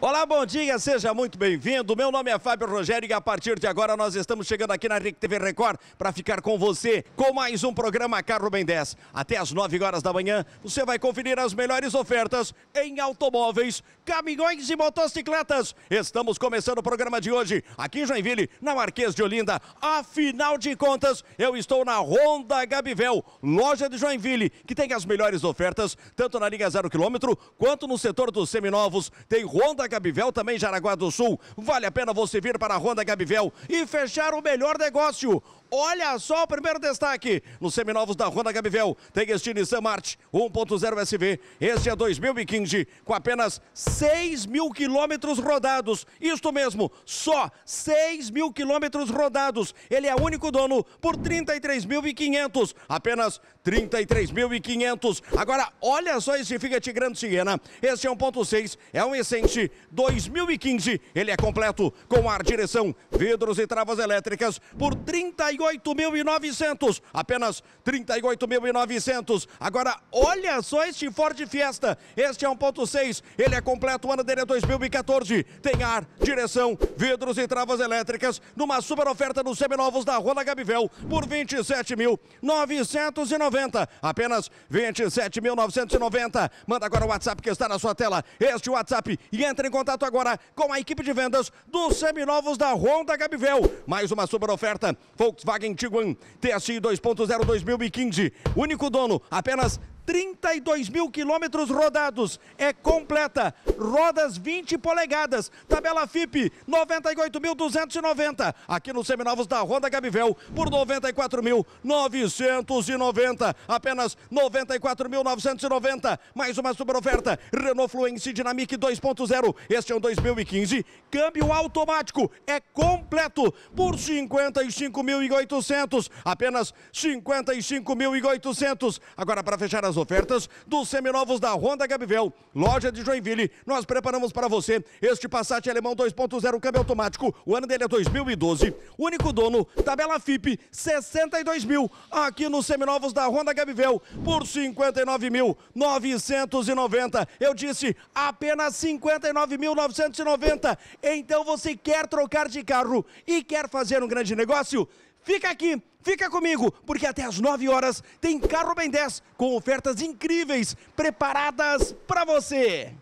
Olá, bom dia, seja muito bem-vindo. Meu nome é Fábio Rogério e a partir de agora nós estamos chegando aqui na Ric TV Record para ficar com você com mais um programa Carro Bem 10. Até as 9 horas da manhã você vai conferir as melhores ofertas em automóveis, caminhões e motocicletas. Estamos começando o programa de hoje aqui em Joinville, na Marquês de Olinda. Afinal de contas, eu estou na Honda Gabivel, loja de Joinville, que tem as melhores ofertas tanto na linha zero quilômetro quanto no setor dos seminovos. Tem Honda Gabivel, também Jaraguá do Sul. Vale a pena você vir para a Ronda Gabivel e fechar o melhor negócio. Olha só o primeiro destaque nos seminovos da Ronda Gabivel. Tem este Nissan Mart 1.0 SV. Este é 2015 com apenas 6 mil quilômetros rodados. Isto mesmo, só 6 mil quilômetros rodados. Ele é único dono por 33.500. Apenas 33.500. Agora, olha só esse Fiat Grande Siena. Este é 1.6, é um Essence 2015. Ele é completo com ar, direção, vidros e travas elétricas por 38.900. Apenas 38.900. Agora, olha só este Ford Fiesta. Este é 1.6. Ele é completo, o ano dele é 2014. Tem ar, direção, vidros e travas elétricas numa super oferta dos seminovos da Rona Gabivel por 27.990. Apenas 27.990. Manda agora o WhatsApp que está na sua tela. Este WhatsApp e entre em contato agora com a equipe de vendas dos seminovos da Honda Gabivel. Mais uma super oferta Volkswagen Tiguan TSI 2.0 2015. Único dono, apenas 32 mil quilômetros rodados, é completa, rodas 20 polegadas, tabela FIP 98.290, aqui nos seminovos da Ronda Gabivel por 94.990, apenas 94.990, mais uma super oferta, Renault Fluence Dynamic 2.0, este é um 2015, câmbio automático, é completo por 55.800, apenas 55.800, agora para fechar as ofertas dos seminovos da Honda Gabivel, loja de Joinville. Nós preparamos para você este Passat alemão 2.0 câmbio automático. O ano dele é 2012. Único dono, tabela FIP, 62 mil. Aqui nos seminovos da Honda Gabivel, por 59.990. Eu disse, apenas 59.990. Então você quer trocar de carro e quer fazer um grande negócio? Fica aqui, fica comigo, porque até as 9 horas tem Carro Ben 10 com ofertas incríveis preparadas para você.